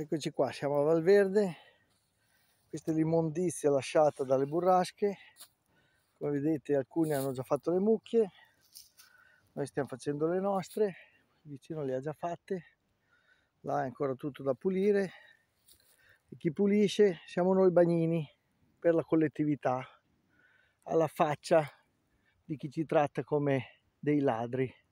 eccoci qua siamo a Valverde questa è l'immondizia lasciata dalle burrasche come vedete alcuni hanno già fatto le mucchie noi stiamo facendo le nostre il vicino le ha già fatte là è ancora tutto da pulire e chi pulisce siamo noi bagnini per la collettività alla faccia di chi ci tratta come dei ladri